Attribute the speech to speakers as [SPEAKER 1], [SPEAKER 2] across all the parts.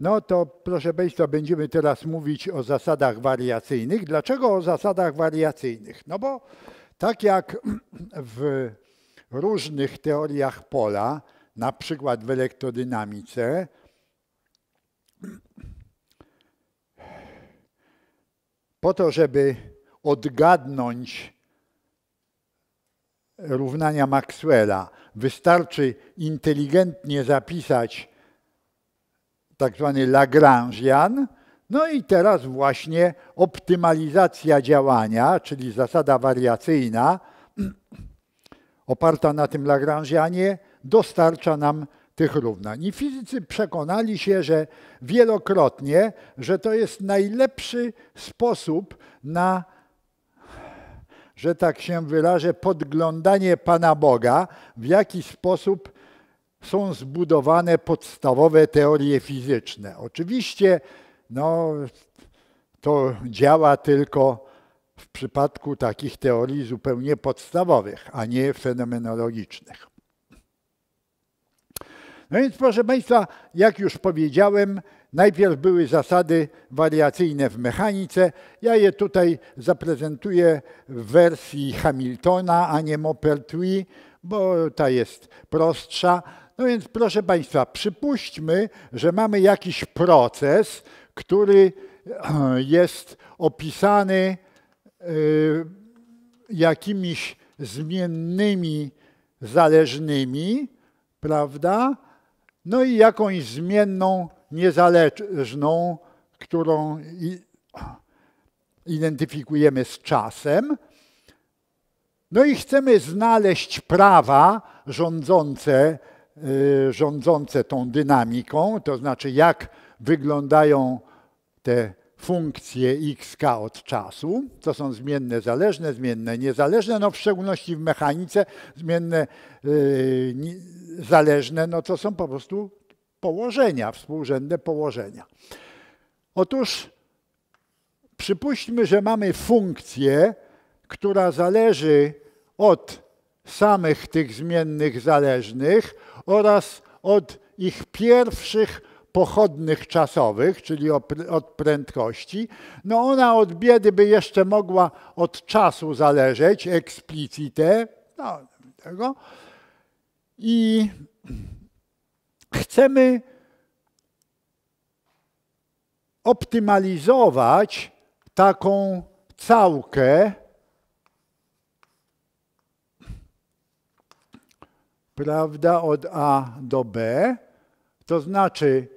[SPEAKER 1] No to proszę Państwa, będziemy teraz mówić o zasadach wariacyjnych. Dlaczego o zasadach wariacyjnych? No bo tak jak w różnych teoriach pola, na przykład w elektrodynamice, po to, żeby odgadnąć równania Maxwella, wystarczy inteligentnie zapisać tak zwany Lagrangian. No i teraz właśnie optymalizacja działania, czyli zasada wariacyjna, oparta na tym Lagrangianie, dostarcza nam tych równań. I fizycy przekonali się, że wielokrotnie, że to jest najlepszy sposób na, że tak się wyrażę, podglądanie Pana Boga, w jaki sposób są zbudowane podstawowe teorie fizyczne. Oczywiście no, to działa tylko w przypadku takich teorii zupełnie podstawowych, a nie fenomenologicznych. No więc, proszę Państwa, jak już powiedziałem, najpierw były zasady wariacyjne w mechanice. Ja je tutaj zaprezentuję w wersji Hamiltona, a nie Maupertuis, bo ta jest prostsza. No więc proszę Państwa, przypuśćmy, że mamy jakiś proces, który jest opisany y, jakimiś zmiennymi zależnymi, prawda? No i jakąś zmienną niezależną, którą identyfikujemy z czasem. No i chcemy znaleźć prawa rządzące Y, rządzące tą dynamiką, to znaczy jak wyglądają te funkcje xk od czasu, co są zmienne zależne, zmienne niezależne, no w szczególności w mechanice zmienne yy, zależne, no to są po prostu położenia, współrzędne położenia. Otóż przypuśćmy, że mamy funkcję, która zależy od samych tych zmiennych zależnych, oraz od ich pierwszych pochodnych czasowych, czyli od prędkości, no ona od biedy by jeszcze mogła od czasu zależeć, eksplicite. no, tego. I chcemy optymalizować taką całkę, prawda, od A do B, to znaczy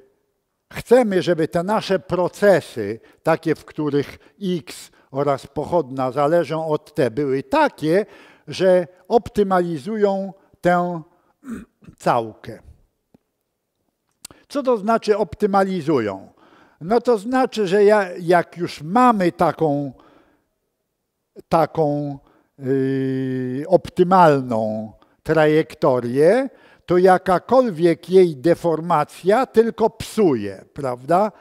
[SPEAKER 1] chcemy, żeby te nasze procesy, takie w których X oraz pochodna zależą od T, były takie, że optymalizują tę całkę. Co to znaczy optymalizują? No to znaczy, że ja, jak już mamy taką, taką yy, optymalną trajektorię, to jakakolwiek jej deformacja tylko psuje, prawda?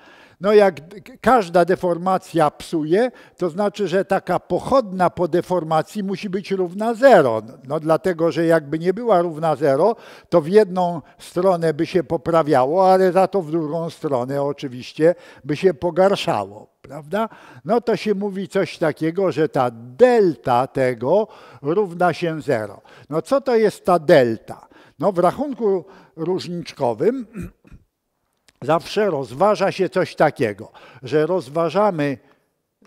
[SPEAKER 1] No jak każda deformacja psuje, to znaczy, że taka pochodna po deformacji musi być równa zero. No dlatego, że jakby nie była równa zero, to w jedną stronę by się poprawiało, ale za to w drugą stronę oczywiście by się pogarszało. Prawda? No to się mówi coś takiego, że ta delta tego równa się zero. No co to jest ta delta? No w rachunku różniczkowym zawsze rozważa się coś takiego, że rozważamy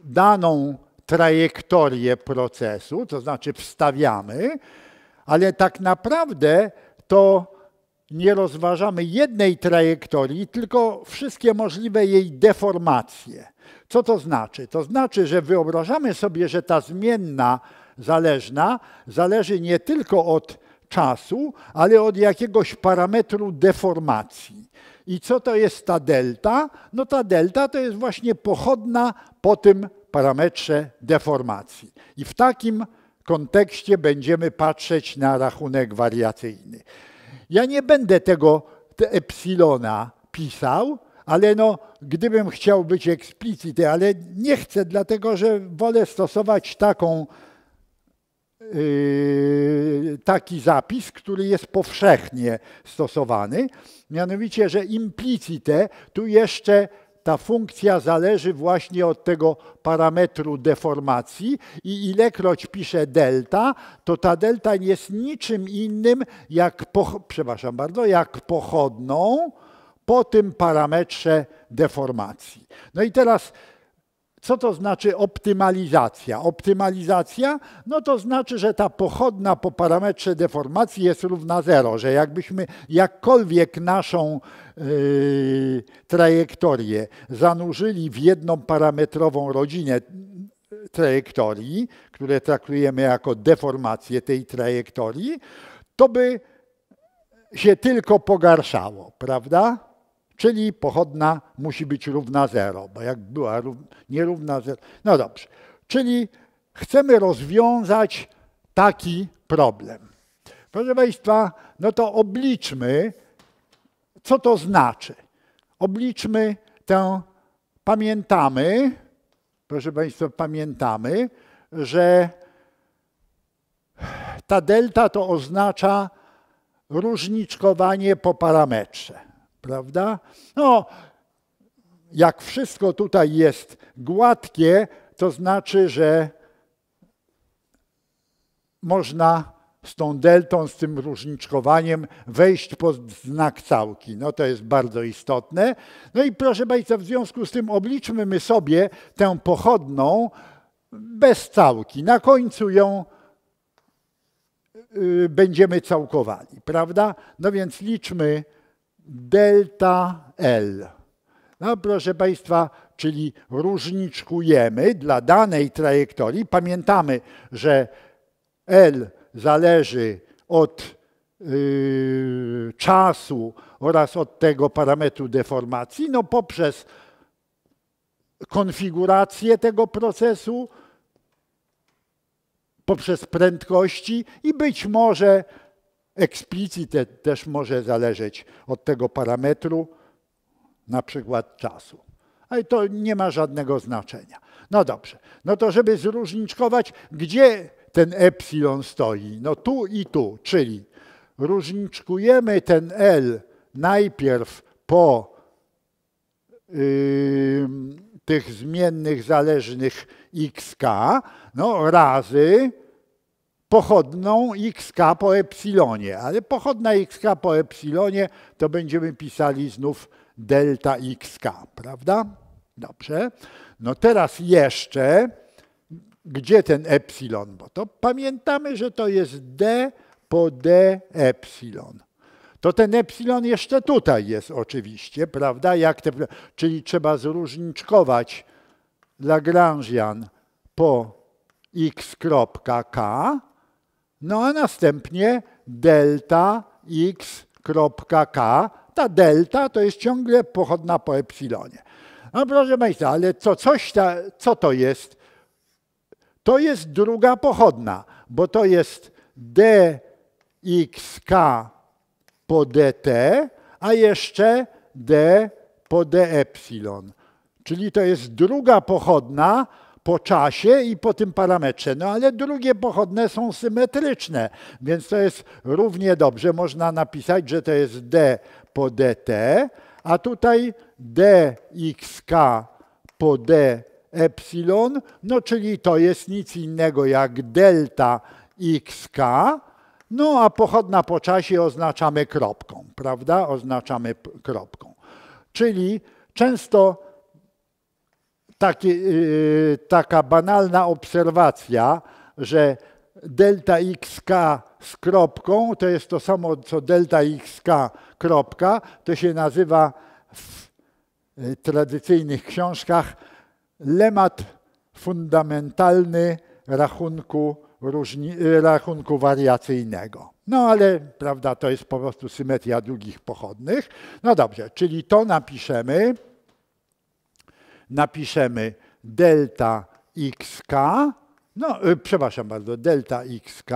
[SPEAKER 1] daną trajektorię procesu, to znaczy wstawiamy, ale tak naprawdę to nie rozważamy jednej trajektorii, tylko wszystkie możliwe jej deformacje. Co to znaczy? To znaczy, że wyobrażamy sobie, że ta zmienna zależna zależy nie tylko od czasu, ale od jakiegoś parametru deformacji. I co to jest ta delta? No ta delta to jest właśnie pochodna po tym parametrze deformacji. I w takim kontekście będziemy patrzeć na rachunek wariacyjny. Ja nie będę tego te epsilona pisał, ale no, gdybym chciał być eksplicity, ale nie chcę, dlatego że wolę stosować taką Yy, taki zapis, który jest powszechnie stosowany, mianowicie, że implicite tu jeszcze ta funkcja zależy właśnie od tego parametru deformacji i ilekroć piszę delta, to ta delta jest niczym innym jak, po, przepraszam bardzo, jak pochodną po tym parametrze deformacji. No i teraz co to znaczy optymalizacja? Optymalizacja no to znaczy, że ta pochodna po parametrze deformacji jest równa zero, że jakbyśmy jakkolwiek naszą yy, trajektorię zanurzyli w jedną parametrową rodzinę yy, trajektorii, które traktujemy jako deformację tej trajektorii, to by się tylko pogarszało, prawda? Czyli pochodna musi być równa 0, bo jak była nierówna 0. No dobrze. Czyli chcemy rozwiązać taki problem. Proszę Państwa, no to obliczmy, co to znaczy. Obliczmy tę, pamiętamy, proszę Państwa, pamiętamy, że ta delta to oznacza różniczkowanie po parametrze. Prawda? No, jak wszystko tutaj jest gładkie, to znaczy, że można z tą deltą, z tym różniczkowaniem wejść pod znak całki. No to jest bardzo istotne. No i proszę Państwa, w związku z tym obliczmy my sobie tę pochodną bez całki. Na końcu ją yy, będziemy całkowali, prawda? No więc liczmy delta L. No, proszę Państwa, czyli różniczkujemy dla danej trajektorii. Pamiętamy, że L zależy od yy, czasu oraz od tego parametru deformacji. No, poprzez konfigurację tego procesu, poprzez prędkości i być może Explicite też może zależeć od tego parametru, na przykład czasu. Ale to nie ma żadnego znaczenia. No dobrze, no to żeby zróżniczkować, gdzie ten epsilon stoi? No tu i tu, czyli różniczkujemy ten L najpierw po yy, tych zmiennych zależnych xk, no razy pochodną xk po epsilonie, ale pochodna xk po epsilonie to będziemy pisali znów delta xk, prawda? Dobrze. No teraz jeszcze, gdzie ten epsilon? Bo to pamiętamy, że to jest d po d epsilon. To ten epsilon jeszcze tutaj jest oczywiście, prawda? Jak te, czyli trzeba zróżniczkować Lagrangian po x.k no a następnie delta x kropka k. Ta delta to jest ciągle pochodna po epsilonie. No proszę Państwa, ale co, coś ta, co to jest? To jest druga pochodna, bo to jest dxk po dt, a jeszcze d po d epsilon. Czyli to jest druga pochodna, po czasie i po tym parametrze. No ale drugie pochodne są symetryczne, więc to jest równie dobrze. Można napisać, że to jest d po dt, a tutaj dxk po d epsilon, no czyli to jest nic innego jak delta xk, no a pochodna po czasie oznaczamy kropką, prawda? Oznaczamy kropką. Czyli często taki, yy, taka banalna obserwacja, że delta xk z kropką to jest to samo co delta xk kropka, to się nazywa w y, tradycyjnych książkach lemat fundamentalny rachunku, różni, y, rachunku wariacyjnego. No ale prawda, to jest po prostu symetria długich pochodnych. No dobrze, czyli to napiszemy napiszemy delta xk, no y, przepraszam bardzo, delta xk,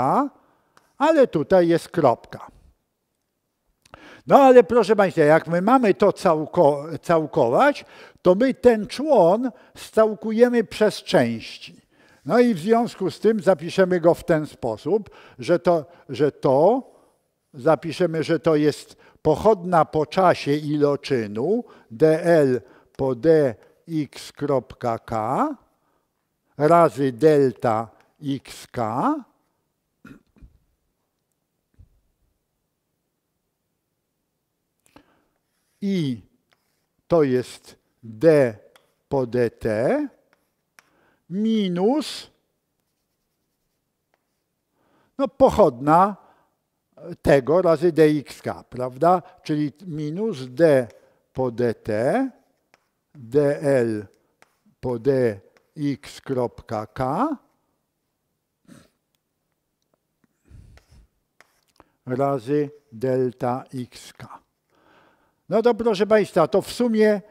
[SPEAKER 1] ale tutaj jest kropka. No ale proszę Państwa, jak my mamy to całko, całkować, to my ten człon scałkujemy przez części. No i w związku z tym zapiszemy go w ten sposób, że to, że to zapiszemy, że to jest pochodna po czasie iloczynu dl po d x.k razy delta xk i to jest d po dt e minus no, pochodna tego razy dxk, prawda? Czyli minus d po dt e dl po dx.k razy delta xk. No to proszę Państwa, to w sumie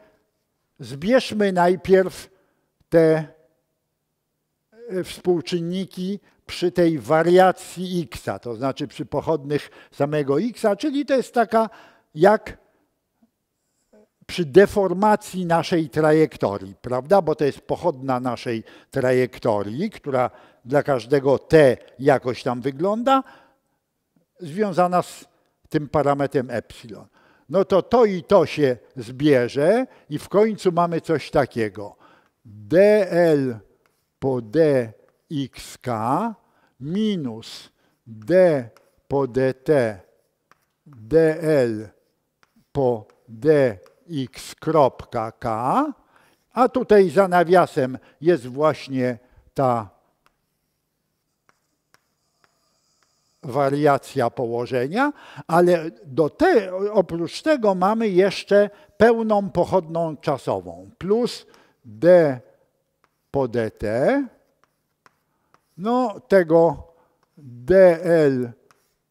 [SPEAKER 1] zbierzmy najpierw te e, współczynniki przy tej wariacji x, to znaczy przy pochodnych samego x, czyli to jest taka jak przy deformacji naszej trajektorii, prawda? Bo to jest pochodna naszej trajektorii, która dla każdego T jakoś tam wygląda, związana z tym parametrem epsilon. No to to i to się zbierze i w końcu mamy coś takiego. dl po dxk minus d po dt dl po dxk x.k, a tutaj za nawiasem jest właśnie ta wariacja położenia, ale do te, oprócz tego mamy jeszcze pełną pochodną czasową plus d po dt, e no tego dl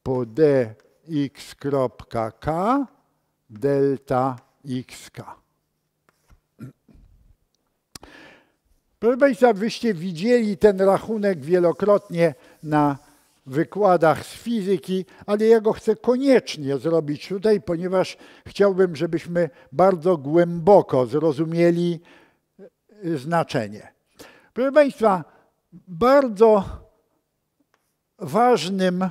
[SPEAKER 1] po dx.k e delta XK. Proszę Państwa, wyście widzieli ten rachunek wielokrotnie na wykładach z fizyki, ale ja go chcę koniecznie zrobić tutaj, ponieważ chciałbym, żebyśmy bardzo głęboko zrozumieli e, znaczenie. Proszę Państwa, bardzo ważnym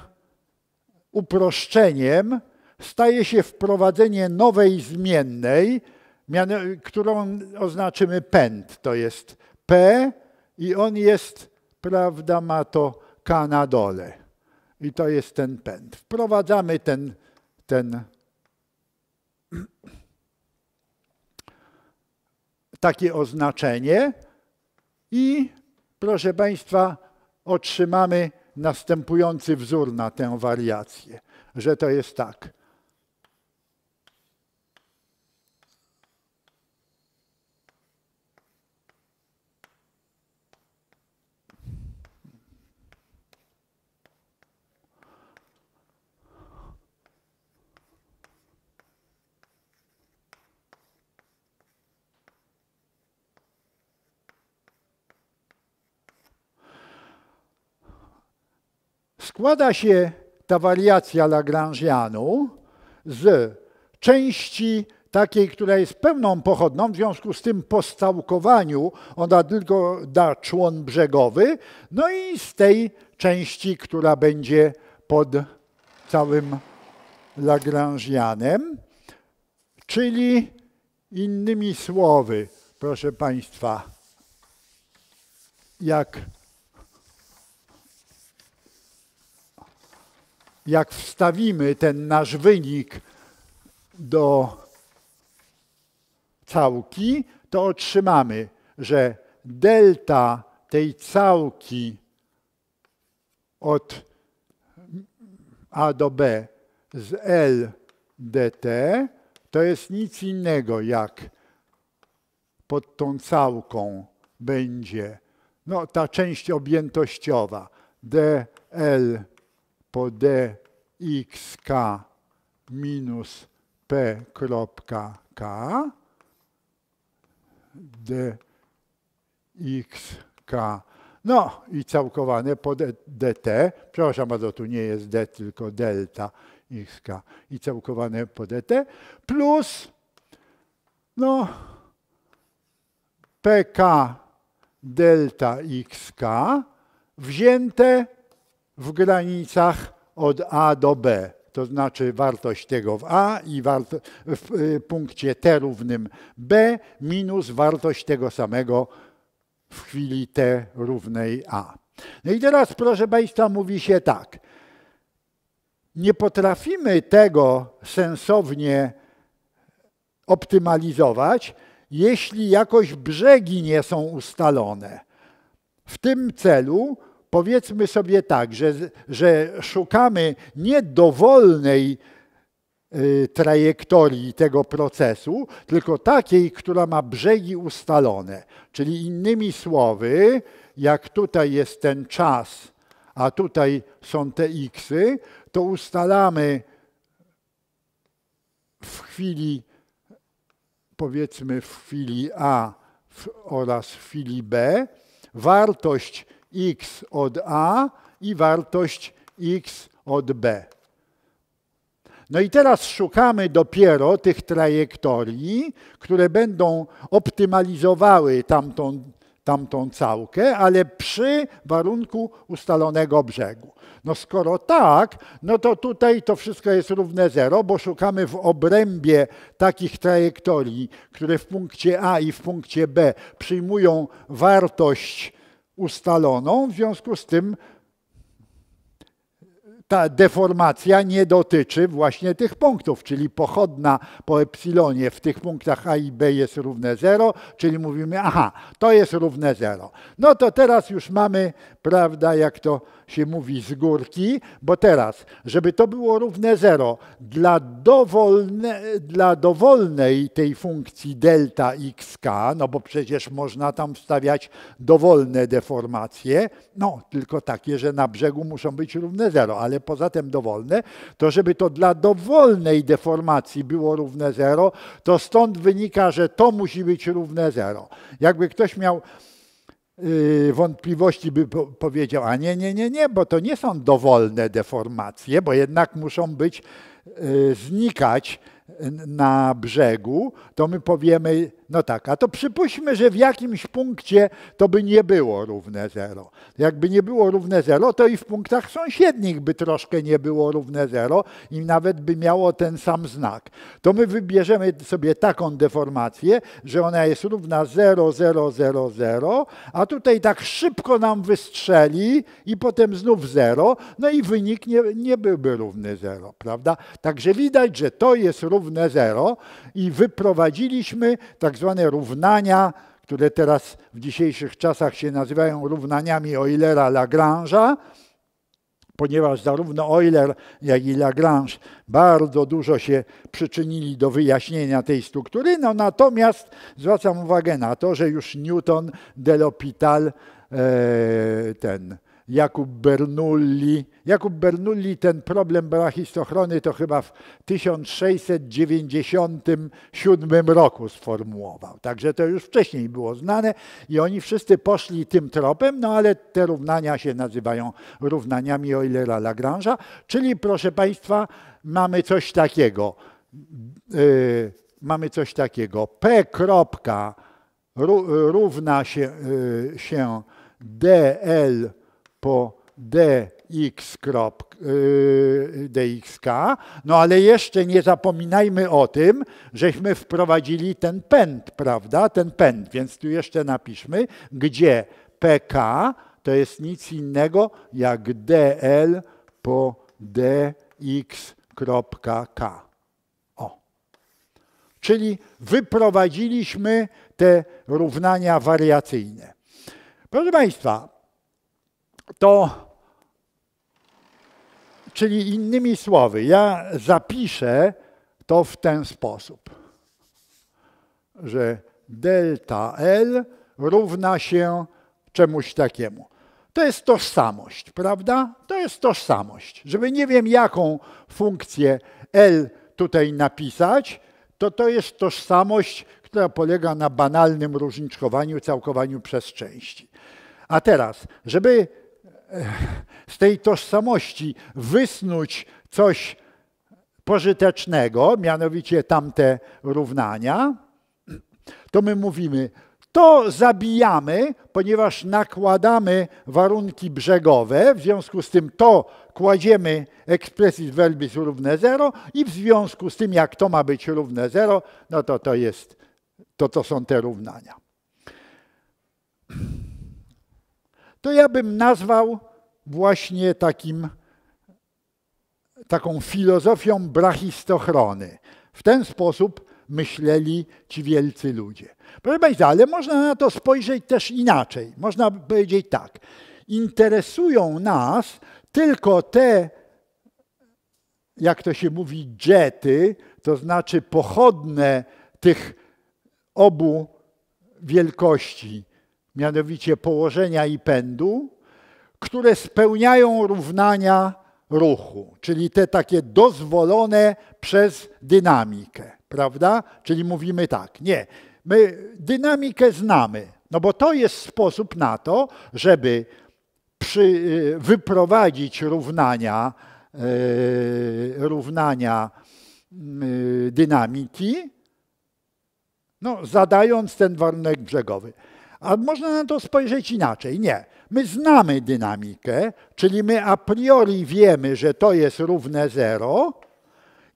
[SPEAKER 1] uproszczeniem staje się wprowadzenie nowej zmiennej, którą oznaczymy pęd. To jest P i on jest, prawda, ma to K na dole. I to jest ten pęd. Wprowadzamy ten, ten takie oznaczenie i proszę Państwa, otrzymamy następujący wzór na tę wariację, że to jest tak. Składa się ta wariacja Lagrangianu z części takiej, która jest pełną pochodną, w związku z tym po stałkowaniu ona tylko da człon brzegowy, no i z tej części, która będzie pod całym Lagrangianem, czyli innymi słowy, proszę Państwa, jak jak wstawimy ten nasz wynik do całki, to otrzymamy, że delta tej całki od A do B z L dt to jest nic innego jak pod tą całką będzie no, ta część objętościowa dl po dxk minus p.k dxk. No i całkowane po dt, przepraszam bardzo, tu nie jest d, tylko delta xk i całkowane po dt plus no pk delta xk wzięte w granicach od A do B, to znaczy wartość tego w A i w y, punkcie T równym B minus wartość tego samego w chwili T równej A. No i teraz, proszę Państwa, mówi się tak. Nie potrafimy tego sensownie optymalizować, jeśli jakoś brzegi nie są ustalone. W tym celu powiedzmy sobie tak, że, że szukamy nie dowolnej y, trajektorii tego procesu, tylko takiej, która ma brzegi ustalone. Czyli innymi słowy, jak tutaj jest ten czas, a tutaj są te xy, to ustalamy w chwili, powiedzmy w chwili A oraz w chwili B, wartość x od a i wartość x od b. No i teraz szukamy dopiero tych trajektorii, które będą optymalizowały tamtą, tamtą całkę, ale przy warunku ustalonego brzegu. No skoro tak, no to tutaj to wszystko jest równe zero, bo szukamy w obrębie takich trajektorii, które w punkcie A i w punkcie B przyjmują wartość ustaloną, w związku z tym ta deformacja nie dotyczy właśnie tych punktów, czyli pochodna po epsilonie w tych punktach A i B jest równe 0, czyli mówimy, aha, to jest równe 0. No to teraz już mamy, prawda, jak to się mówi z górki, bo teraz, żeby to było równe 0 dla, dowolne, dla dowolnej tej funkcji delta xk, no bo przecież można tam wstawiać dowolne deformacje, no tylko takie, że na brzegu muszą być równe 0, ale ale poza tym dowolne, to żeby to dla dowolnej deformacji było równe 0, to stąd wynika, że to musi być równe 0. Jakby ktoś miał y, wątpliwości by powiedział, a nie, nie, nie, nie, bo to nie są dowolne deformacje, bo jednak muszą być, y, znikać y, na brzegu, to my powiemy no tak, a to przypuśćmy, że w jakimś punkcie to by nie było równe 0. Jakby nie było równe 0, to i w punktach sąsiednich by troszkę nie było równe 0 i nawet by miało ten sam znak. To my wybierzemy sobie taką deformację, że ona jest równa 0, 0, 0, 0, a tutaj tak szybko nam wystrzeli i potem znów 0, no i wynik nie, nie byłby równy 0, prawda? Także widać, że to jest równe 0 i wyprowadziliśmy tak tak zwane równania, które teraz w dzisiejszych czasach się nazywają równaniami Eulera Lagrange'a, ponieważ zarówno Euler, jak i Lagrange bardzo dużo się przyczynili do wyjaśnienia tej struktury. No natomiast zwracam uwagę na to, że już Newton, delopital e, ten Jakub Bernoulli, Jakub Bernoulli ten problem brachistochrony to chyba w 1697 roku sformułował. Także to już wcześniej było znane i oni wszyscy poszli tym tropem, no ale te równania się nazywają równaniami Eulera Lagrange'a, czyli proszę Państwa mamy coś takiego. Yy, mamy coś takiego. P kropka równa się, yy, się DL po dx, y, dxk. No ale jeszcze nie zapominajmy o tym, żeśmy wprowadzili ten pęd, prawda? Ten pęd, więc tu jeszcze napiszmy, gdzie pk to jest nic innego jak dl po dx.k. O. Czyli wyprowadziliśmy te równania wariacyjne. Proszę Państwa, to czyli innymi słowy, ja zapiszę to w ten sposób, że delta L równa się czemuś takiemu. To jest tożsamość, prawda? To jest tożsamość. Żeby nie wiem, jaką funkcję L tutaj napisać, to to jest tożsamość, która polega na banalnym różniczkowaniu, całkowaniu przez części. A teraz, żeby E, z tej tożsamości wysnuć coś pożytecznego, mianowicie tamte równania, to my mówimy, to zabijamy, ponieważ nakładamy warunki brzegowe, w związku z tym to kładziemy explicit verbis równe 0 i w związku z tym, jak to ma być równe 0, no to to jest, to to są te równania to ja bym nazwał właśnie takim, taką filozofią brachistochrony. W ten sposób myśleli ci wielcy ludzie. Proszę Państwa, ale można na to spojrzeć też inaczej. Można powiedzieć tak. Interesują nas tylko te, jak to się mówi, jety, to znaczy pochodne tych obu wielkości mianowicie położenia i pędu, które spełniają równania ruchu, czyli te takie dozwolone przez dynamikę, prawda? Czyli mówimy tak, nie, my dynamikę znamy, no bo to jest sposób na to, żeby przy, y, wyprowadzić równania, yy, równania yy, dynamiki, no, zadając ten warunek brzegowy. A można na to spojrzeć inaczej. Nie. My znamy dynamikę, czyli my a priori wiemy, że to jest równe zero,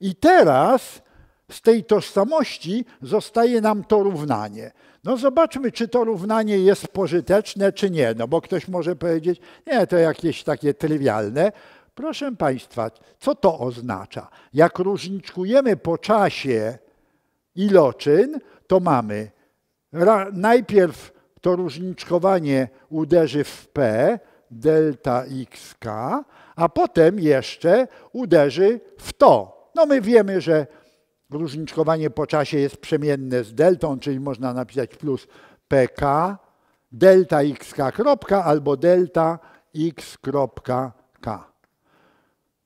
[SPEAKER 1] i teraz z tej tożsamości zostaje nam to równanie. No zobaczmy, czy to równanie jest pożyteczne, czy nie. No bo ktoś może powiedzieć, nie, to jakieś takie trywialne. Proszę Państwa, co to oznacza? Jak różniczkujemy po czasie iloczyn, to mamy najpierw to różniczkowanie uderzy w P, delta xk, a potem jeszcze uderzy w to. No my wiemy, że różniczkowanie po czasie jest przemienne z deltą, czyli można napisać plus pk, delta xk kropka albo delta x kropka k.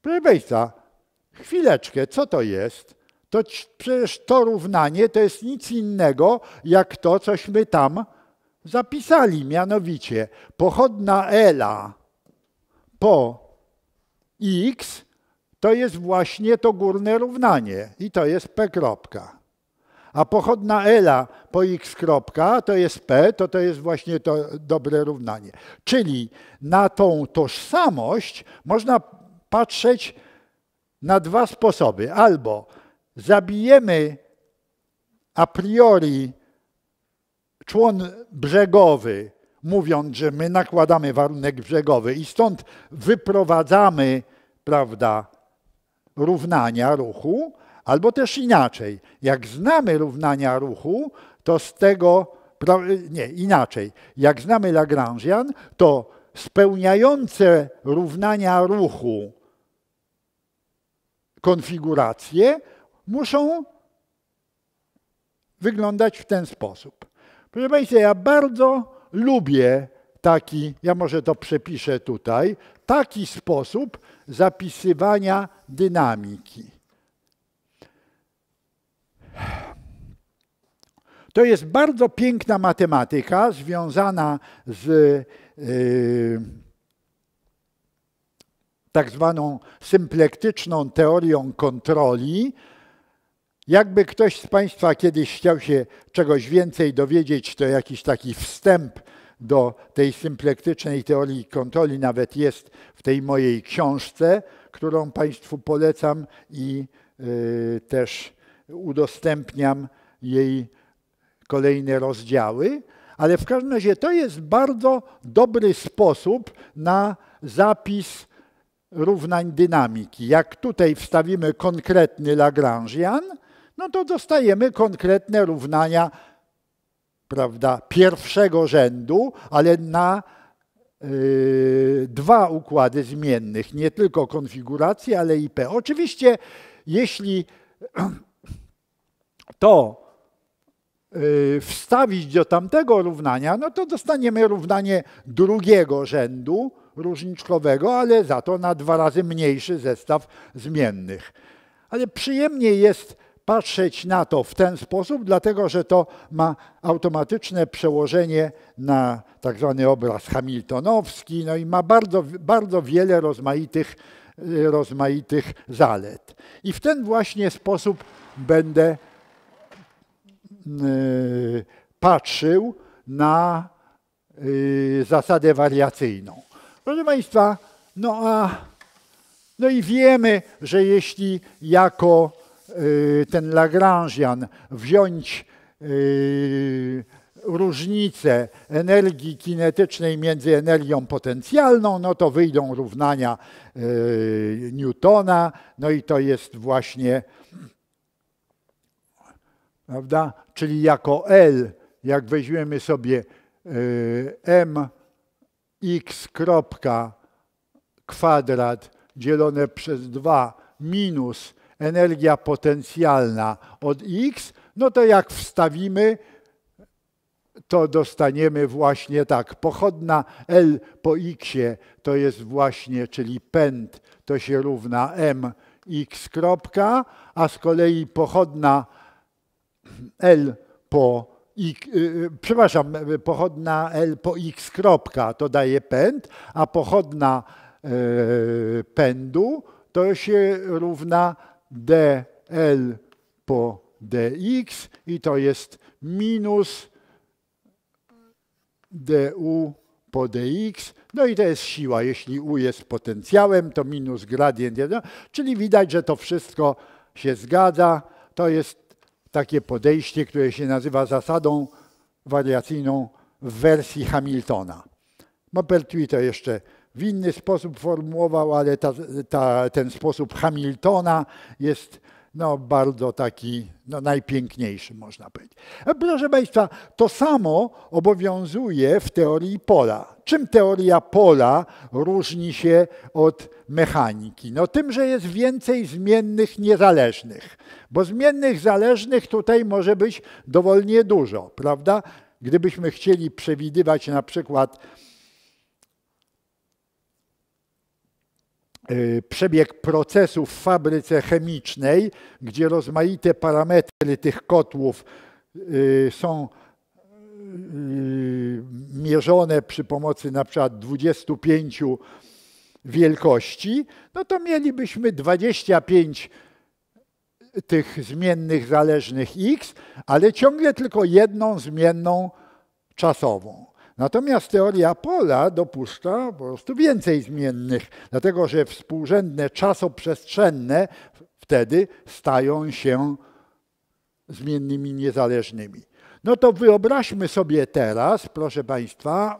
[SPEAKER 1] Proszę Państwa, chwileczkę, co to jest? To przecież to równanie to jest nic innego, jak to, cośmy tam Zapisali mianowicie pochodna Ela po x to jest właśnie to górne równanie i to jest p kropka. A pochodna Ela po x kropka to jest p, to to jest właśnie to dobre równanie. Czyli na tą tożsamość można patrzeć na dwa sposoby. Albo zabijemy a priori człon brzegowy, mówiąc, że my nakładamy warunek brzegowy i stąd wyprowadzamy, prawda, równania ruchu, albo też inaczej. Jak znamy równania ruchu, to z tego, nie, inaczej. Jak znamy Lagrangian, to spełniające równania ruchu konfiguracje muszą wyglądać w ten sposób. Proszę Państwa, ja bardzo lubię taki, ja może to przepiszę tutaj, taki sposób zapisywania dynamiki. To jest bardzo piękna matematyka związana z yy, tak zwaną symplektyczną teorią kontroli, jakby ktoś z Państwa kiedyś chciał się czegoś więcej dowiedzieć, to jakiś taki wstęp do tej symplektycznej teorii kontroli nawet jest w tej mojej książce, którą Państwu polecam i y, też udostępniam jej kolejne rozdziały. Ale w każdym razie to jest bardzo dobry sposób na zapis równań dynamiki. Jak tutaj wstawimy konkretny Lagrangian, no to dostajemy konkretne równania prawda, pierwszego rzędu, ale na y, dwa układy zmiennych, nie tylko konfiguracji, ale i P. Oczywiście, jeśli to y, wstawić do tamtego równania, no to dostaniemy równanie drugiego rzędu różniczkowego, ale za to na dwa razy mniejszy zestaw zmiennych. Ale przyjemniej jest patrzeć na to w ten sposób, dlatego że to ma automatyczne przełożenie na tak zwany obraz hamiltonowski, no i ma bardzo, bardzo wiele rozmaitych, y, rozmaitych zalet. I w ten właśnie sposób będę y, patrzył na y, zasadę wariacyjną. Proszę Państwa, no a no i wiemy, że jeśli jako Y, ten Lagrangian, wziąć y, różnicę energii kinetycznej między energią potencjalną, no to wyjdą równania y, Newtona, no i to jest właśnie, prawda? Czyli jako L, jak weźmiemy sobie mx kropka kwadrat dzielone przez 2 minus energia potencjalna od X, no to jak wstawimy, to dostaniemy właśnie tak. Pochodna L po X to jest właśnie, czyli pęd to się równa mx, kropka, a z kolei pochodna L po i, yy, przepraszam, pochodna L po x kropka to daje pęd, a pochodna yy, pędu to się równa dl po dx i to jest minus du po dx. No i to jest siła. Jeśli u jest potencjałem, to minus gradient 1. Czyli widać, że to wszystko się zgadza. To jest takie podejście, które się nazywa zasadą wariacyjną w wersji Hamiltona. Mappertui to jeszcze w inny sposób formułował, ale ta, ta, ten sposób Hamiltona jest no, bardzo taki no, najpiękniejszy, można powiedzieć. E, proszę Państwa, to samo obowiązuje w teorii pola. Czym teoria pola różni się od mechaniki? No tym, że jest więcej zmiennych niezależnych, bo zmiennych zależnych tutaj może być dowolnie dużo, prawda? Gdybyśmy chcieli przewidywać na przykład Y, przebieg procesu w fabryce chemicznej, gdzie rozmaite parametry tych kotłów y, są y, mierzone przy pomocy na przykład 25 wielkości, no to mielibyśmy 25 tych zmiennych zależnych x, ale ciągle tylko jedną zmienną czasową. Natomiast teoria pola dopuszcza po prostu więcej zmiennych, dlatego że współrzędne czasoprzestrzenne wtedy stają się zmiennymi niezależnymi. No to wyobraźmy sobie teraz, proszę Państwa,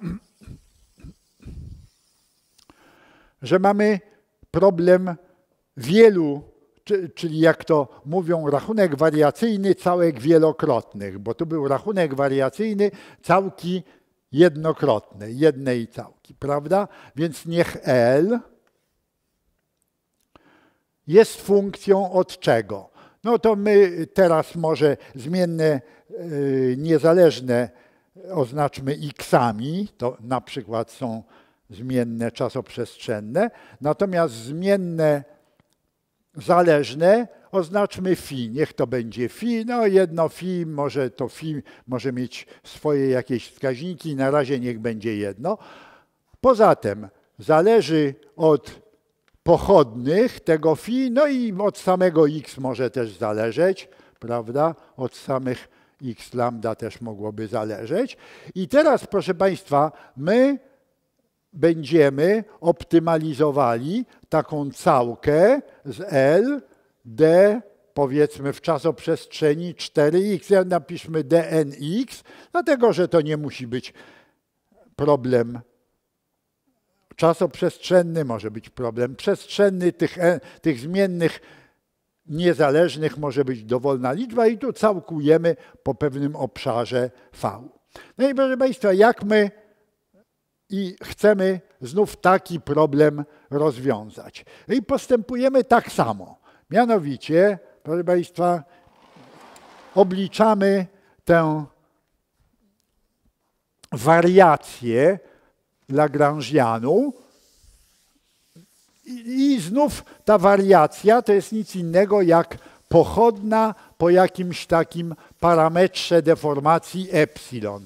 [SPEAKER 1] że mamy problem wielu, czyli jak to mówią, rachunek wariacyjny całek wielokrotnych, bo tu był rachunek wariacyjny całki wielokrotnych jednokrotne, jednej całki, prawda? Więc niech L jest funkcją od czego? No to my teraz może zmienne y, niezależne oznaczmy xami, to na przykład są zmienne czasoprzestrzenne, natomiast zmienne zależne oznaczmy fi, niech to będzie fi, no jedno fi, może to fi może mieć swoje jakieś wskaźniki, na razie niech będzie jedno. Poza tym zależy od pochodnych tego fi, no i od samego x może też zależeć, prawda, od samych x lambda też mogłoby zależeć. I teraz, proszę Państwa, my będziemy optymalizowali taką całkę z L d powiedzmy w czasoprzestrzeni 4x, napiszmy dnx, dlatego że to nie musi być problem czasoprzestrzenny, może być problem przestrzenny, tych, e, tych zmiennych niezależnych może być dowolna liczba i tu całkujemy po pewnym obszarze v. No i proszę Państwa, jak my i chcemy znów taki problem rozwiązać. No I postępujemy tak samo. Mianowicie, proszę Państwa, obliczamy tę wariację Lagrangianu. I, I znów ta wariacja to jest nic innego jak pochodna po jakimś takim parametrze deformacji epsilon.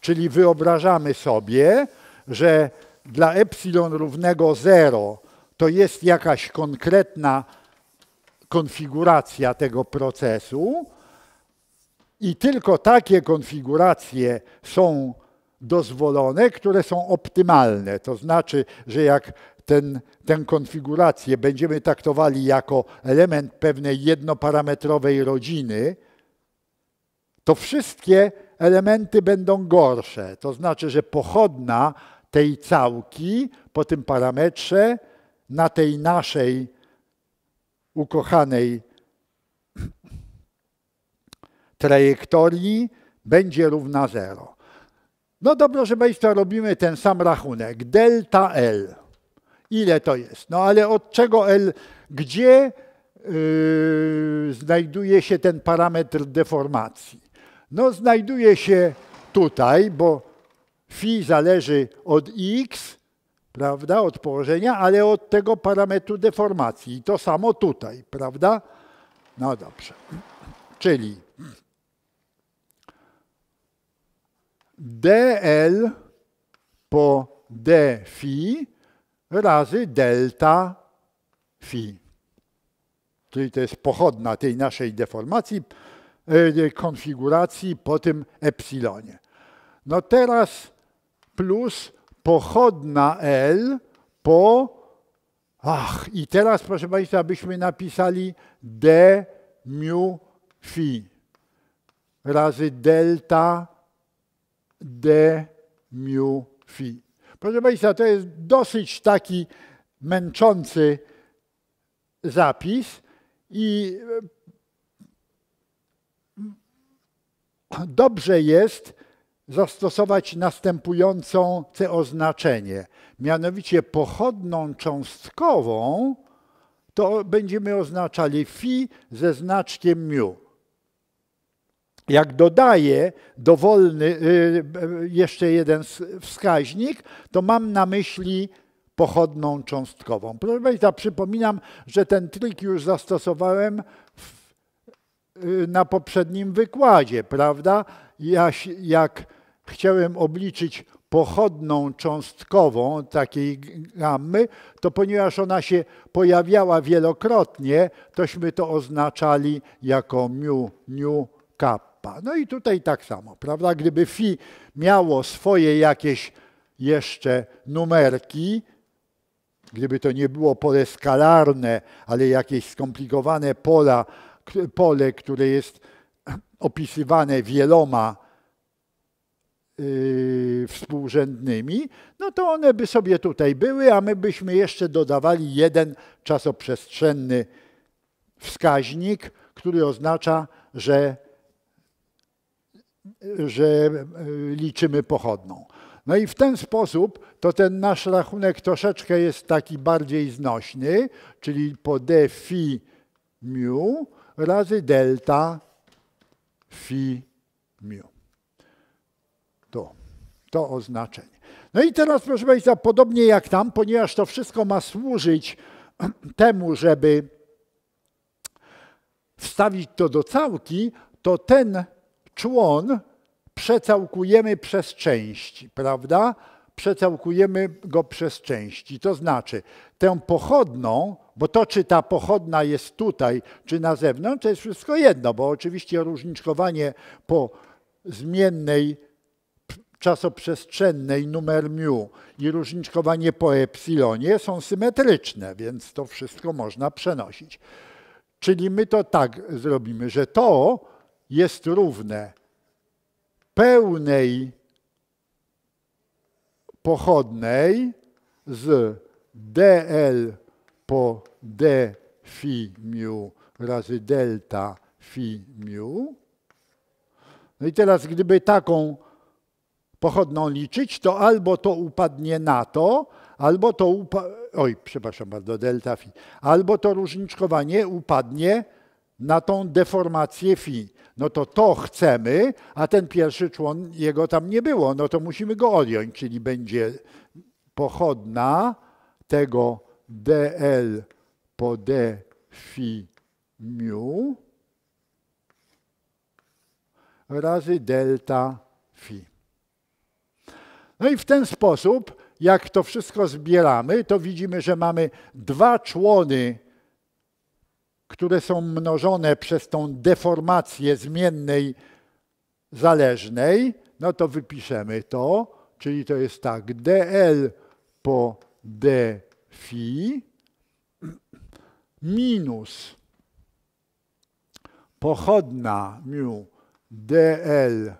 [SPEAKER 1] Czyli wyobrażamy sobie, że dla epsilon równego 0 to jest jakaś konkretna konfiguracja tego procesu i tylko takie konfiguracje są dozwolone, które są optymalne. To znaczy, że jak ten, tę konfigurację będziemy traktowali jako element pewnej jednoparametrowej rodziny, to wszystkie elementy będą gorsze. To znaczy, że pochodna tej całki po tym parametrze na tej naszej ukochanej trajektorii będzie równa zero. No dobrze, proszę Państwa, robimy ten sam rachunek. Delta L. Ile to jest? No ale od czego L? Gdzie yy, znajduje się ten parametr deformacji? No znajduje się tutaj, bo phi zależy od x, prawda, od położenia, ale od tego parametru deformacji. I to samo tutaj, prawda? No dobrze. Czyli dl po d phi razy delta phi. Czyli to jest pochodna tej naszej deformacji, e, konfiguracji po tym epsilonie. No teraz plus pochodna L po. Ach, i teraz proszę Państwa, byśmy napisali D mu fi razy delta D mu fi Proszę Państwa, to jest dosyć taki męczący zapis i e, dobrze jest zastosować następującą te oznaczenie. Mianowicie pochodną cząstkową to będziemy oznaczali φ ze znaczkiem mu. Jak dodaję dowolny, y, y, jeszcze jeden wskaźnik, to mam na myśli pochodną cząstkową. Proszę Państwa, przypominam, że ten trik już zastosowałem w, y, na poprzednim wykładzie, prawda? jak chciałem obliczyć pochodną cząstkową takiej gammy, to ponieważ ona się pojawiała wielokrotnie, tośmy to oznaczali jako mu, nu, kappa. No i tutaj tak samo, prawda? Gdyby φ miało swoje jakieś jeszcze numerki, gdyby to nie było pole skalarne, ale jakieś skomplikowane pola, pole, które jest opisywane wieloma Y, współrzędnymi, no to one by sobie tutaj były, a my byśmy jeszcze dodawali jeden czasoprzestrzenny wskaźnik, który oznacza, że, że y, liczymy pochodną. No i w ten sposób to ten nasz rachunek troszeczkę jest taki bardziej znośny, czyli po d phi mu razy delta phi mu to oznaczenie. No i teraz, proszę Państwa, podobnie jak tam, ponieważ to wszystko ma służyć temu, żeby wstawić to do całki, to ten człon przecałkujemy przez części, prawda? Przecałkujemy go przez części. To znaczy, tę pochodną, bo to czy ta pochodna jest tutaj, czy na zewnątrz, to jest wszystko jedno, bo oczywiście różniczkowanie po zmiennej czasoprzestrzennej numer mu i różniczkowanie po epsilonie są symetryczne, więc to wszystko można przenosić. Czyli my to tak zrobimy, że to jest równe pełnej pochodnej z dl po d phi mu razy delta phi mu. No i teraz gdyby taką pochodną liczyć, to albo to upadnie na to, albo to oj, przepraszam bardzo, delta phi, albo to różniczkowanie upadnie na tą deformację phi. No to to chcemy, a ten pierwszy człon, jego tam nie było, no to musimy go odjąć, czyli będzie pochodna tego dl po d phi mu razy delta phi. No i w ten sposób, jak to wszystko zbieramy, to widzimy, że mamy dwa człony, które są mnożone przez tą deformację zmiennej zależnej. No to wypiszemy to, czyli to jest tak, dl po d phi minus pochodna mu dl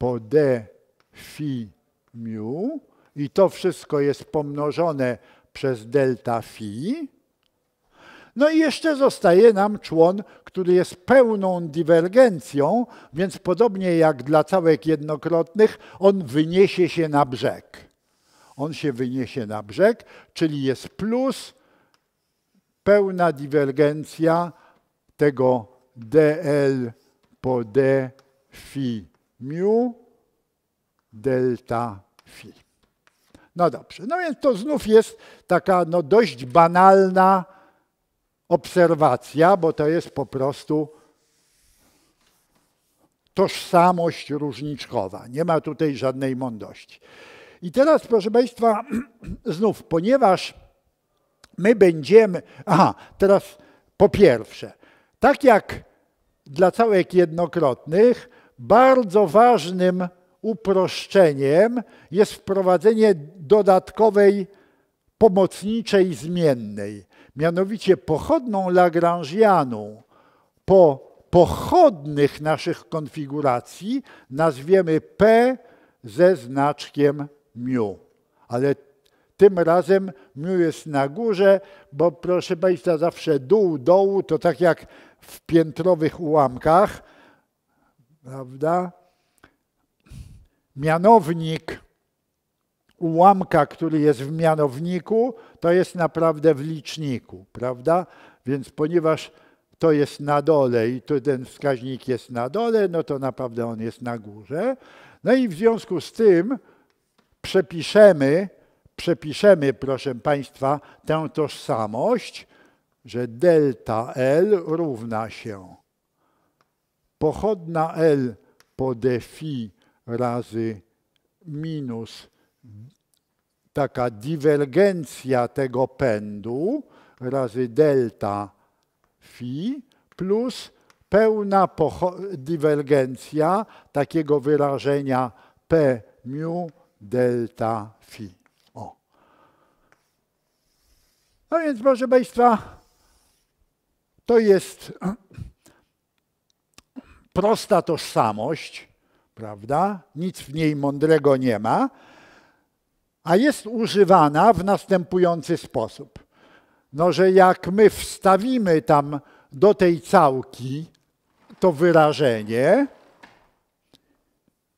[SPEAKER 1] d fi mu i to wszystko jest pomnożone przez delta fi. No i jeszcze zostaje nam człon, który jest pełną dywergencją, więc podobnie jak dla całek jednokrotnych, on wyniesie się na brzeg. On się wyniesie na brzeg, czyli jest plus pełna dywergencja tego dl po d phi mu delta phi. No dobrze, no więc to znów jest taka no, dość banalna obserwacja, bo to jest po prostu tożsamość różniczkowa. Nie ma tutaj żadnej mądrości. I teraz, proszę Państwa, znów, ponieważ my będziemy. Aha, teraz po pierwsze, tak jak dla całek jednokrotnych, bardzo ważnym uproszczeniem jest wprowadzenie dodatkowej pomocniczej zmiennej, mianowicie pochodną Lagrangianu po pochodnych naszych konfiguracji nazwiemy P ze znaczkiem mu. Ale tym razem mu jest na górze, bo proszę Państwa, zawsze dół, dołu to tak jak w piętrowych ułamkach prawda? Mianownik ułamka, który jest w mianowniku, to jest naprawdę w liczniku, prawda? Więc ponieważ to jest na dole i to ten wskaźnik jest na dole, no to naprawdę on jest na górze. No i w związku z tym przepiszemy, przepiszemy, proszę Państwa, tę tożsamość, że delta L równa się pochodna L d phi razy minus taka dywergencja tego pędu razy delta phi plus pełna dywergencja takiego wyrażenia P mu delta phi. O. No więc, proszę Państwa, to jest prosta tożsamość, prawda? Nic w niej mądrego nie ma, a jest używana w następujący sposób. No, że jak my wstawimy tam do tej całki to wyrażenie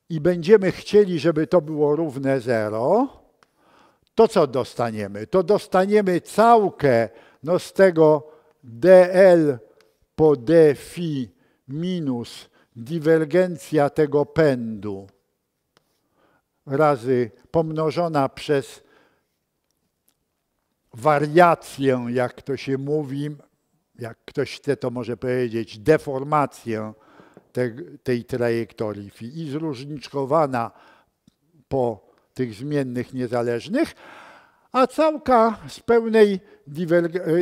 [SPEAKER 1] i będziemy chcieli, żeby to było równe zero, to co dostaniemy? To dostaniemy całkę no, z tego dl po dφ minus Dywergencja tego pędu razy pomnożona przez wariację, jak to się mówi, jak ktoś chce to może powiedzieć, deformację te, tej trajektorii i zróżniczkowana po tych zmiennych niezależnych, a całka z pełnej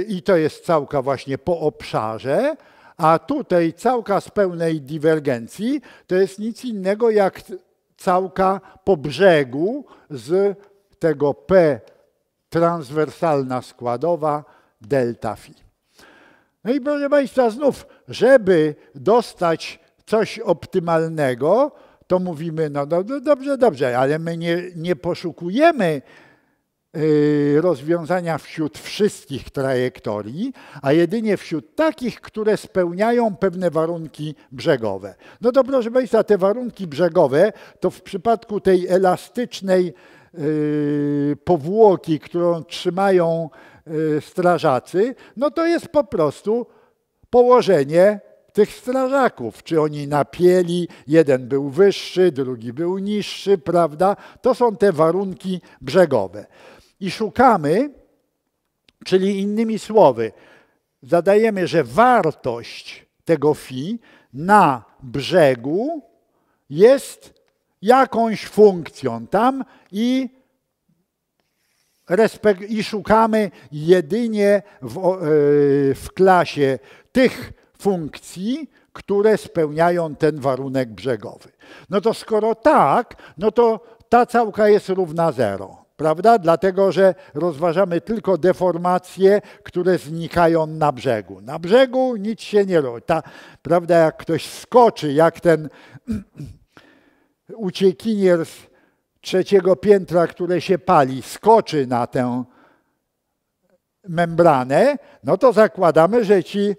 [SPEAKER 1] i to jest całka właśnie po obszarze, a tutaj całka z pełnej dywergencji to jest nic innego jak całka po brzegu z tego P transwersalna składowa delta phi. No i proszę Państwa, znów, żeby dostać coś optymalnego, to mówimy, no, no, no dobrze, dobrze, ale my nie, nie poszukujemy Y, rozwiązania wśród wszystkich trajektorii, a jedynie wśród takich, które spełniają pewne warunki brzegowe. No to proszę Państwa, te warunki brzegowe to w przypadku tej elastycznej y, powłoki, którą trzymają y, strażacy, no to jest po prostu położenie tych strażaków, czy oni napieli, jeden był wyższy, drugi był niższy, prawda? To są te warunki brzegowe i szukamy, czyli innymi słowy, zadajemy, że wartość tego fi na brzegu jest jakąś funkcją tam i, i szukamy jedynie w, e, w klasie tych funkcji, które spełniają ten warunek brzegowy. No to skoro tak, no to ta całka jest równa zero prawda? Dlatego, że rozważamy tylko deformacje, które znikają na brzegu. Na brzegu nic się nie robi. Ta, prawda, jak ktoś skoczy, jak ten uciekinier z trzeciego piętra, które się pali, skoczy na tę membranę, no to zakładamy, że ci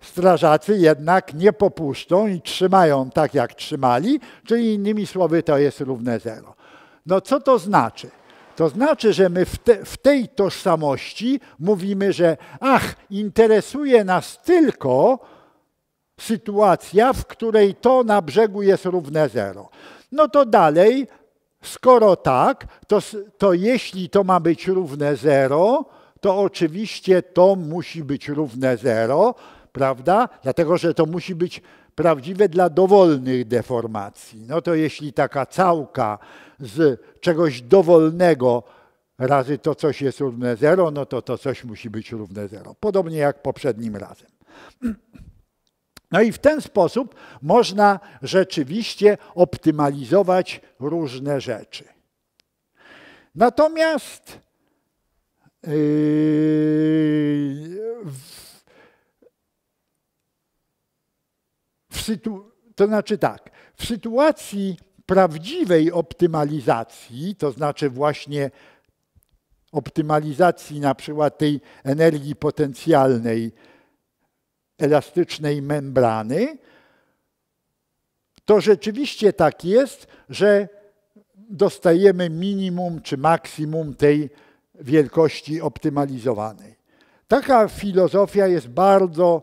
[SPEAKER 1] strażacy jednak nie popuszczą i trzymają tak, jak trzymali, czyli innymi słowy to jest równe zero. No co to znaczy? To znaczy, że my w, te, w, tej tożsamości mówimy, że ach, interesuje nas tylko sytuacja, w której to na brzegu jest równe zero. No to dalej, skoro tak, to, to jeśli to ma być równe zero, to oczywiście to musi być równe zero, prawda? Dlatego, że to musi być prawdziwe dla dowolnych deformacji. No to jeśli taka całka z czegoś dowolnego razy to coś jest równe 0, no to to coś musi być równe 0. Podobnie jak poprzednim razem. No i w ten sposób można rzeczywiście optymalizować różne rzeczy. Natomiast yy, w, w to znaczy tak, w sytuacji prawdziwej optymalizacji, to znaczy właśnie optymalizacji na przykład tej energii potencjalnej elastycznej membrany, to rzeczywiście tak jest, że dostajemy minimum czy maksimum tej wielkości optymalizowanej. Taka filozofia jest bardzo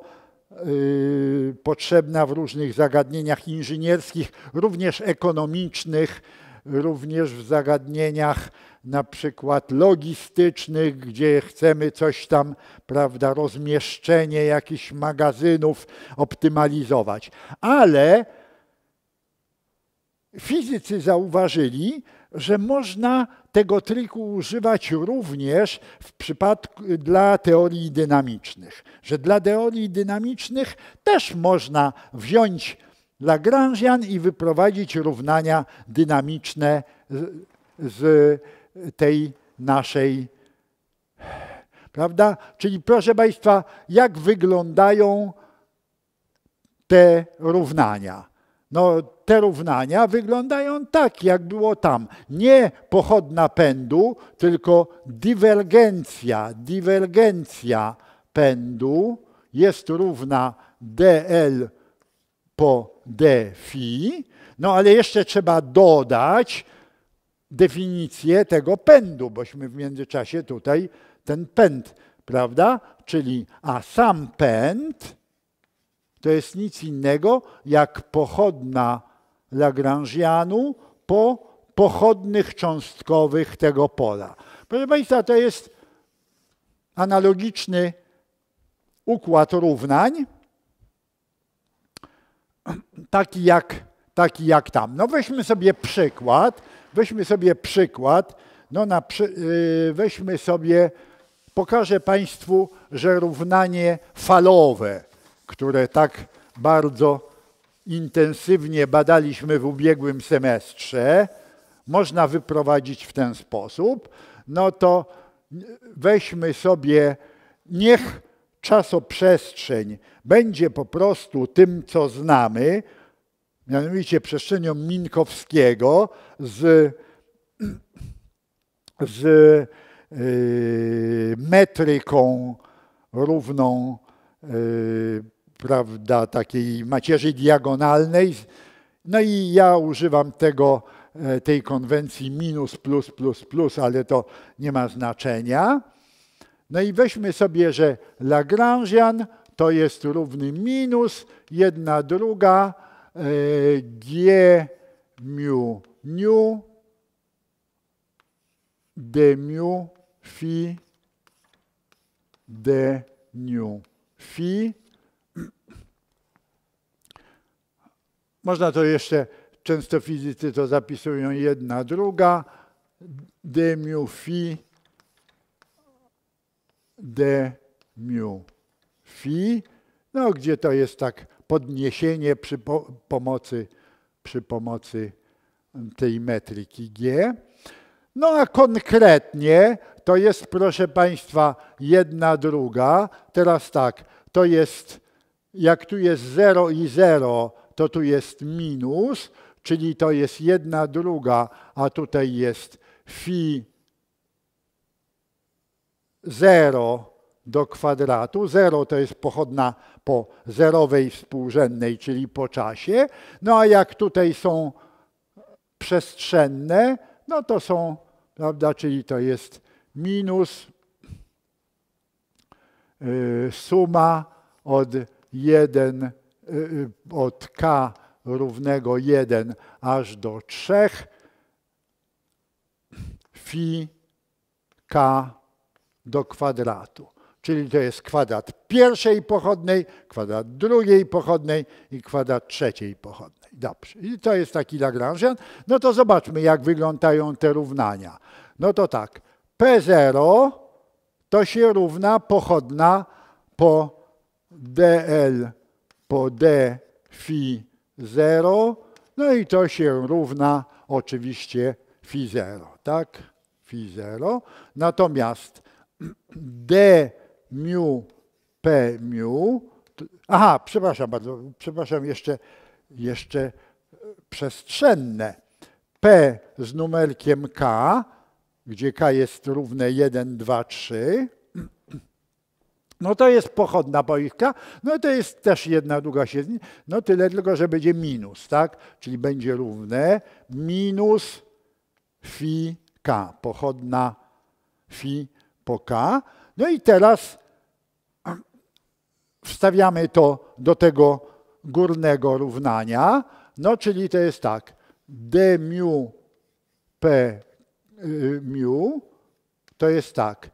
[SPEAKER 1] Y, potrzebna w różnych zagadnieniach inżynierskich, również ekonomicznych, również w zagadnieniach na przykład logistycznych, gdzie chcemy coś tam, prawda, rozmieszczenie jakichś magazynów optymalizować. Ale Fizycy zauważyli, że można tego triku używać również w przypadku dla teorii dynamicznych, że dla teorii dynamicznych też można wziąć Lagrangian i wyprowadzić równania dynamiczne z tej naszej. Prawda? Czyli proszę Państwa, jak wyglądają te równania? No, te równania wyglądają tak, jak było tam. Nie pochodna pędu, tylko dywergencja. Dywergencja pędu jest równa dl po dφ. No ale jeszcze trzeba dodać definicję tego pędu, bośmy w międzyczasie tutaj ten pęd, prawda? Czyli a sam pęd to jest nic innego jak pochodna Lagrangianu po pochodnych cząstkowych tego pola. Proszę Państwa, to jest analogiczny układ równań, taki jak, taki jak tam. No weźmy sobie przykład, weźmy sobie przykład, no na, y, weźmy sobie, pokażę Państwu, że równanie falowe, które tak bardzo intensywnie badaliśmy w ubiegłym semestrze, można wyprowadzić w ten sposób, no to weźmy sobie, niech czasoprzestrzeń będzie po prostu tym, co znamy, mianowicie przestrzenią Minkowskiego z, z yy, metryką równą yy, prawda, takiej macierzy diagonalnej. No i ja używam tego, e, tej konwencji minus, plus, plus, plus, ale to nie ma znaczenia. No i weźmy sobie, że Lagrangian to jest równy minus jedna druga e, g mu nu d mu phi d nu phi Można to jeszcze, często fizycy to zapisują jedna, druga, d mu phi, d mu phi, no gdzie to jest tak podniesienie przy po pomocy, przy pomocy tej metryki g. No a konkretnie to jest, proszę Państwa, jedna druga. Teraz tak, to jest, jak tu jest 0 i 0, to tu jest minus, czyli to jest jedna druga, a tutaj jest phi 0 do kwadratu. 0 to jest pochodna po zerowej współrzędnej, czyli po czasie. No a jak tutaj są przestrzenne, no to są, prawda, czyli to jest minus yy, suma od 1 Y, y, od k równego 1 aż do 3 phi k do kwadratu. Czyli to jest kwadrat pierwszej pochodnej, kwadrat drugiej pochodnej i kwadrat trzeciej pochodnej. Dobrze. I to jest taki Lagrangian. No to zobaczmy, jak wyglądają te równania. No to tak. P0 to się równa pochodna po dl po d phi 0, no i to się równa oczywiście phi 0, tak? Phi 0. Natomiast d mu p mu, aha, przepraszam bardzo, przepraszam, jeszcze, jeszcze e, przestrzenne. p z numerkiem k, gdzie k jest równe 1, 2, 3, no to jest pochodna boiska, no to jest też jedna długa średnica, no tyle tylko, że będzie minus, tak? Czyli będzie równe minus phi k, pochodna phi po k. No i teraz wstawiamy to do tego górnego równania, no czyli to jest tak, d mu p y, mu to jest tak,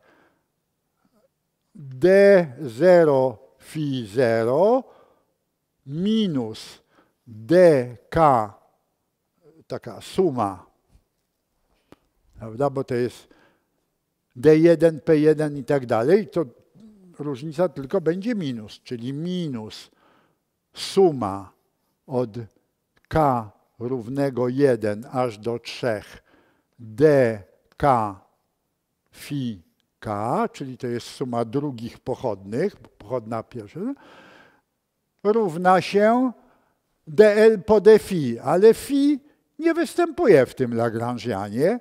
[SPEAKER 1] D0 φ 0 minus dk, taka suma, prawda, bo to jest d1, p1 i tak dalej, to różnica tylko będzie minus, czyli minus suma od k równego 1 aż do 3 dk φ k, czyli to jest suma drugich pochodnych, pochodna pierwsza, równa się dl pod e fi, ale fi nie występuje w tym Lagrangianie,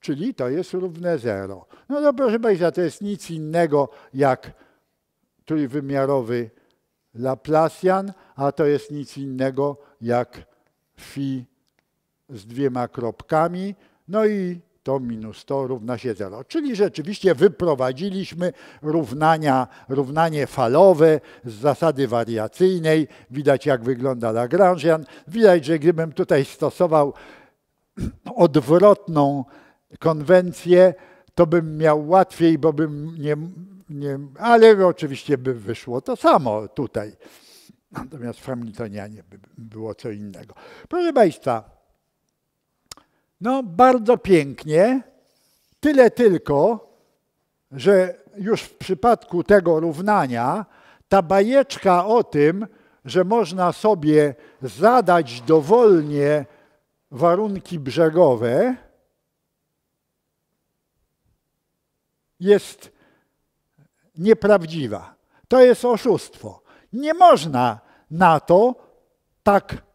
[SPEAKER 1] czyli to jest równe 0. No to proszę Państwa, to jest nic innego jak trójwymiarowy Laplacian, a to jest nic innego jak phi z dwiema kropkami. No i to minus to równa się 0. Czyli rzeczywiście wyprowadziliśmy równania, równanie falowe z zasady wariacyjnej. Widać, jak wygląda Lagrangian. Widać, że gdybym tutaj stosował odwrotną konwencję, to bym miał łatwiej, bo bym nie, nie ale oczywiście by wyszło to samo tutaj. Natomiast w Hamiltonianie by było co innego. Proszę Państwa, no, bardzo pięknie. Tyle tylko, że już w przypadku tego równania ta bajeczka o tym, że można sobie zadać dowolnie warunki brzegowe, jest nieprawdziwa. To jest oszustwo. Nie można na to tak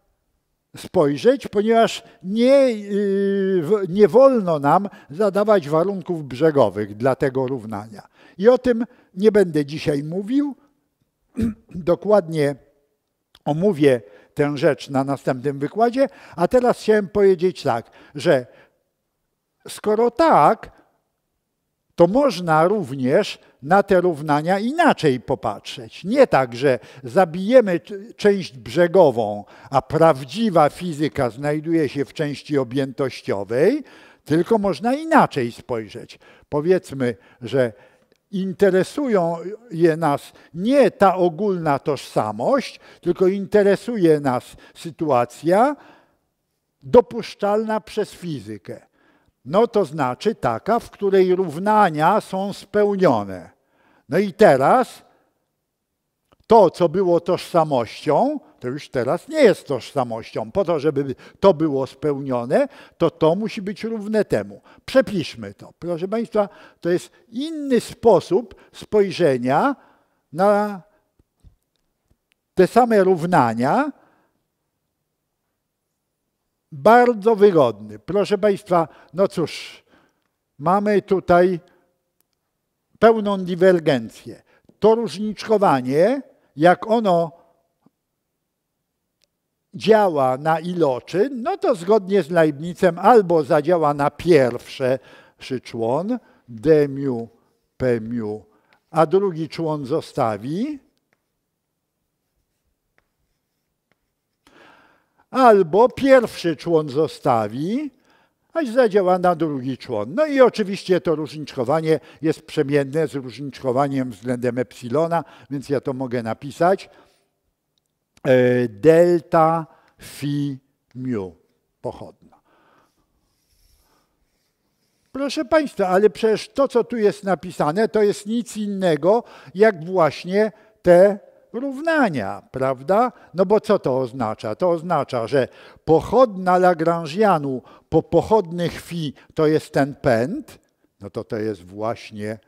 [SPEAKER 1] spojrzeć, ponieważ nie, y, nie wolno nam zadawać warunków brzegowych dla tego równania. I o tym nie będę dzisiaj mówił. Dokładnie omówię tę rzecz na następnym wykładzie, a teraz chciałem powiedzieć tak, że skoro tak, to można również na te równania inaczej popatrzeć. Nie tak, że zabijemy część brzegową, a prawdziwa fizyka znajduje się w części objętościowej, tylko można inaczej spojrzeć. Powiedzmy, że interesują je nas nie ta ogólna tożsamość, tylko interesuje nas sytuacja dopuszczalna przez fizykę. No to znaczy taka, w której równania są spełnione. No i teraz to, co było tożsamością, to już teraz nie jest tożsamością. Po to, żeby to było spełnione, to to musi być równe temu. Przepiszmy to. Proszę Państwa, to jest inny sposób spojrzenia na te same równania, bardzo wygodny. Proszę Państwa, no cóż, mamy tutaj pełną dywergencję. To różniczkowanie, jak ono działa na iloczyn, no to zgodnie z Leibnicem albo zadziała na pierwsze człon, d mu, p mu, a drugi człon zostawi, Albo pierwszy człon zostawi, aż zadziała na drugi człon. No i oczywiście to różniczkowanie jest przemienne z różniczkowaniem względem epsilona, więc ja to mogę napisać. E, delta phi mu pochodna. Proszę Państwa, ale przecież to, co tu jest napisane, to jest nic innego, jak właśnie te równania, prawda? No bo co to oznacza? To oznacza, że pochodna Lagrangianu po pochodnych fi to jest ten pęd, no to to jest właśnie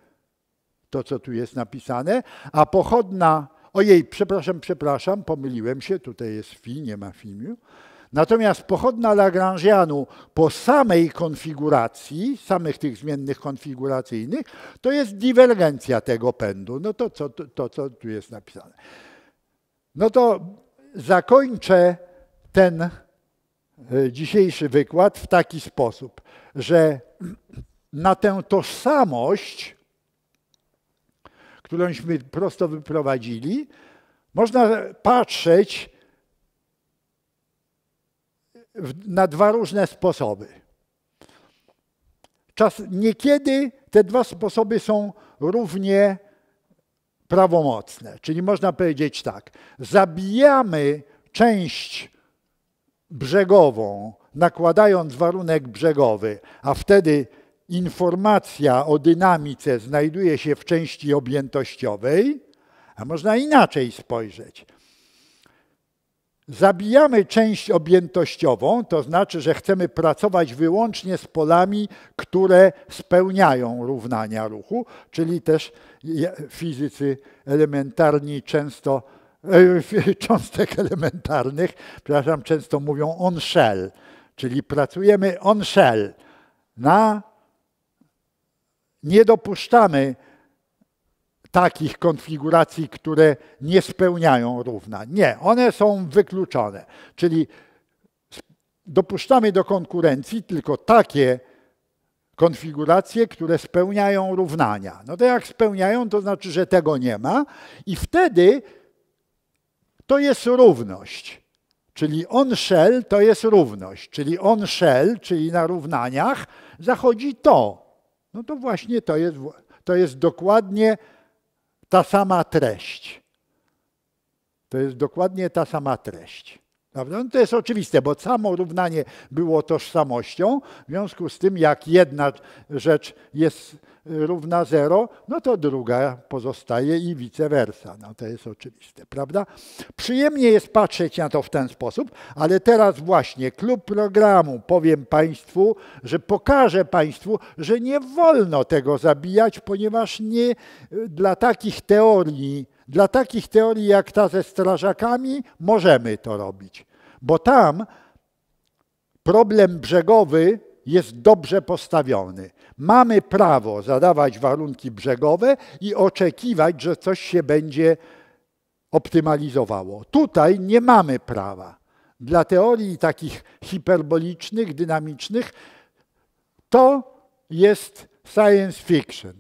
[SPEAKER 1] to, co tu jest napisane, a pochodna, ojej, przepraszam, przepraszam, pomyliłem się, tutaj jest fi, nie ma fimiu. Natomiast pochodna Lagrangianu po samej konfiguracji, samych tych zmiennych konfiguracyjnych, to jest dywergencja tego pędu. No to, co, to, to co tu jest napisane. No to zakończę ten e, dzisiejszy wykład w taki sposób, że na tę tożsamość, którąśmy prosto wyprowadzili, można patrzeć na dwa różne sposoby. Czas, niekiedy te dwa sposoby są równie prawomocne. Czyli można powiedzieć tak, zabijamy część brzegową, nakładając warunek brzegowy, a wtedy informacja o dynamice znajduje się w części objętościowej, a można inaczej spojrzeć. Zabijamy część objętościową, to znaczy, że chcemy pracować wyłącznie z polami, które spełniają równania ruchu, czyli też fizycy elementarni często, e, cząstek elementarnych, przepraszam, często mówią on shell, czyli pracujemy on shell. Na, nie dopuszczamy takich konfiguracji, które nie spełniają równa. Nie, one są wykluczone. Czyli dopuszczamy do konkurencji tylko takie konfiguracje, które spełniają równania. No to jak spełniają, to znaczy, że tego nie ma i wtedy to jest równość. Czyli on shell to jest równość, czyli on shell, czyli na równaniach zachodzi to. No to właśnie to jest, to jest dokładnie ta sama treść. To jest dokładnie ta sama treść. Prawda? No to jest oczywiste, bo samo równanie było tożsamością, w związku z tym jak jedna rzecz jest równa zero, no to druga pozostaje i vice versa. No to jest oczywiste, prawda? Przyjemnie jest patrzeć na to w ten sposób, ale teraz właśnie klub programu powiem Państwu, że pokażę Państwu, że nie wolno tego zabijać, ponieważ nie, dla takich teorii dla takich teorii jak ta ze strażakami możemy to robić, bo tam problem brzegowy jest dobrze postawiony. Mamy prawo zadawać warunki brzegowe i oczekiwać, że coś się będzie optymalizowało. Tutaj nie mamy prawa. Dla teorii takich hiperbolicznych, dynamicznych, to jest science fiction.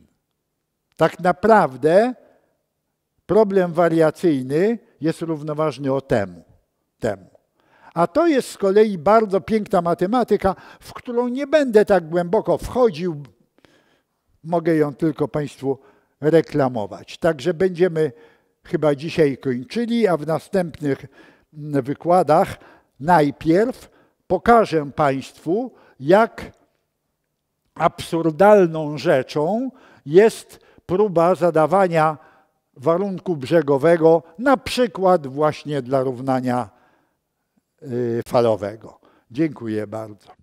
[SPEAKER 1] Tak naprawdę Problem wariacyjny jest równoważny o temu. temu. A to jest z kolei bardzo piękna matematyka, w którą nie będę tak głęboko wchodził. Mogę ją tylko Państwu reklamować. Także będziemy chyba dzisiaj kończyli, a w następnych mm, wykładach najpierw pokażę Państwu, jak absurdalną rzeczą jest próba zadawania warunku brzegowego, na przykład właśnie dla równania y, falowego. Dziękuję bardzo.